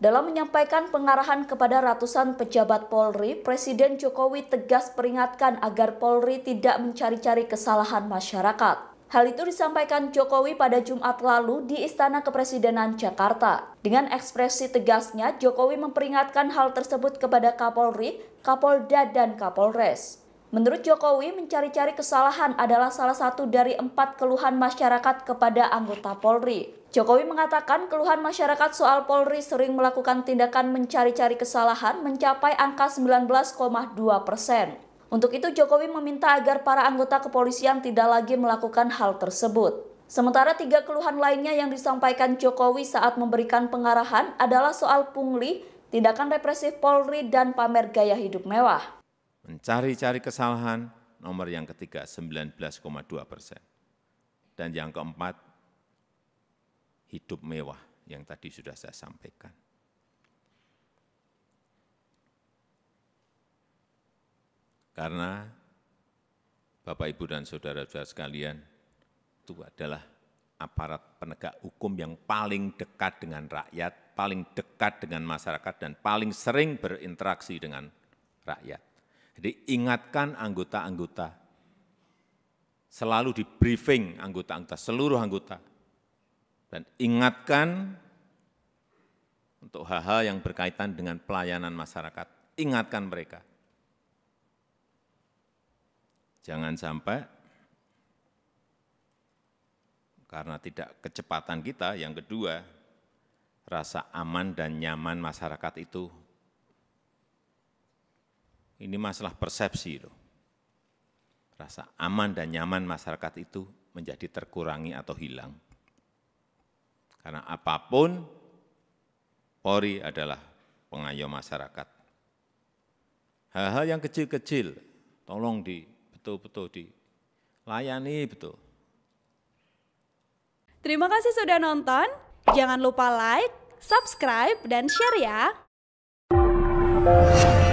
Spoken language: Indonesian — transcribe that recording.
Dalam menyampaikan pengarahan kepada ratusan pejabat Polri, Presiden Jokowi tegas peringatkan agar Polri tidak mencari-cari kesalahan masyarakat. Hal itu disampaikan Jokowi pada Jumat lalu di Istana Kepresidenan Jakarta. Dengan ekspresi tegasnya, Jokowi memperingatkan hal tersebut kepada Kapolri, Kapolda, dan Kapolres. Menurut Jokowi, mencari-cari kesalahan adalah salah satu dari empat keluhan masyarakat kepada anggota Polri. Jokowi mengatakan keluhan masyarakat soal Polri sering melakukan tindakan mencari-cari kesalahan mencapai angka 19,2 persen. Untuk itu Jokowi meminta agar para anggota kepolisian tidak lagi melakukan hal tersebut. Sementara tiga keluhan lainnya yang disampaikan Jokowi saat memberikan pengarahan adalah soal pungli, tindakan represif Polri, dan pamer gaya hidup mewah mencari-cari kesalahan, nomor yang ketiga 19,2 persen. Dan yang keempat, hidup mewah yang tadi sudah saya sampaikan. Karena Bapak, Ibu, dan Saudara-saudara sekalian, itu adalah aparat penegak hukum yang paling dekat dengan rakyat, paling dekat dengan masyarakat, dan paling sering berinteraksi dengan rakyat. Jadi ingatkan anggota-anggota, selalu di briefing anggota-anggota, seluruh anggota, dan ingatkan untuk hal-hal yang berkaitan dengan pelayanan masyarakat. Ingatkan mereka. Jangan sampai karena tidak kecepatan kita, yang kedua, rasa aman dan nyaman masyarakat itu ini masalah persepsi loh. Rasa aman dan nyaman masyarakat itu menjadi terkurangi atau hilang. Karena apapun, Polri adalah pengayom masyarakat. Hal-hal yang kecil-kecil, tolong di betul-betul dilayani betul. Terima kasih sudah nonton. Jangan lupa like, subscribe, dan share ya.